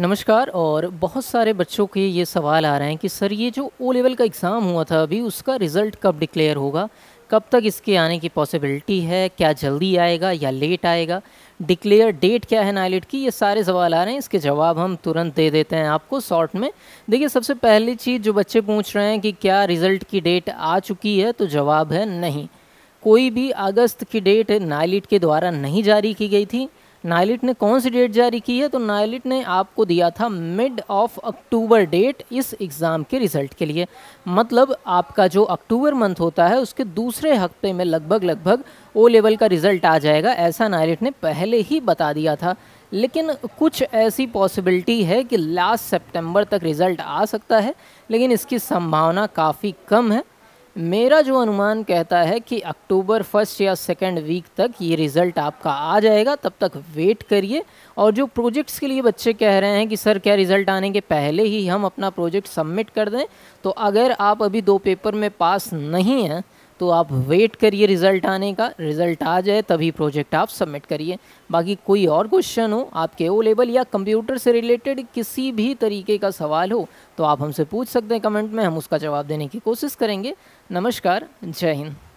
नमस्कार और बहुत सारे बच्चों के ये सवाल आ रहे हैं कि सर ये जो ओ लेवल का एग्ज़ाम हुआ था अभी उसका रिज़ल्ट कब डिक्लेयर होगा कब तक इसके आने की पॉसिबिलिटी है क्या जल्दी आएगा या लेट आएगा डिक्लेयर डेट क्या है नाइलेट की ये सारे सवाल आ रहे हैं इसके जवाब हम तुरंत दे देते हैं आपको शॉर्ट में देखिए सबसे पहली चीज़ जो बच्चे पूछ रहे हैं कि क्या रिज़ल्ट की डेट आ चुकी है तो जवाब है नहीं कोई भी अगस्त की डेट नाइलिट के द्वारा नहीं जारी की गई थी नायलिट ने कौन सी डेट जारी की है तो नायलिट ने आपको दिया था मिड ऑफ अक्टूबर डेट इस एग्ज़ाम के रिज़ल्ट के लिए मतलब आपका जो अक्टूबर मंथ होता है उसके दूसरे हफ्ते में लगभग लगभग ओ लेवल का रिज़ल्ट आ जाएगा ऐसा नायलिट ने पहले ही बता दिया था लेकिन कुछ ऐसी पॉसिबिलिटी है कि लास्ट सेप्टेम्बर तक रिज़ल्ट आ सकता है लेकिन इसकी संभावना काफ़ी कम है मेरा जो अनुमान कहता है कि अक्टूबर फर्स्ट या सेकेंड वीक तक ये रिज़ल्ट आपका आ जाएगा तब तक वेट करिए और जो प्रोजेक्ट्स के लिए बच्चे कह रहे हैं कि सर क्या रिज़ल्ट आने के पहले ही हम अपना प्रोजेक्ट सबमिट कर दें तो अगर आप अभी दो पेपर में पास नहीं हैं तो आप वेट करिए रिज़ल्ट आने का रिज़ल्ट आ जाए तभी प्रोजेक्ट आप सबमिट करिए बाकी कोई और क्वेश्चन हो आपके ओ लेवल या कंप्यूटर से रिलेटेड किसी भी तरीके का सवाल हो तो आप हमसे पूछ सकते हैं कमेंट में हम उसका जवाब देने की कोशिश करेंगे नमस्कार जय हिंद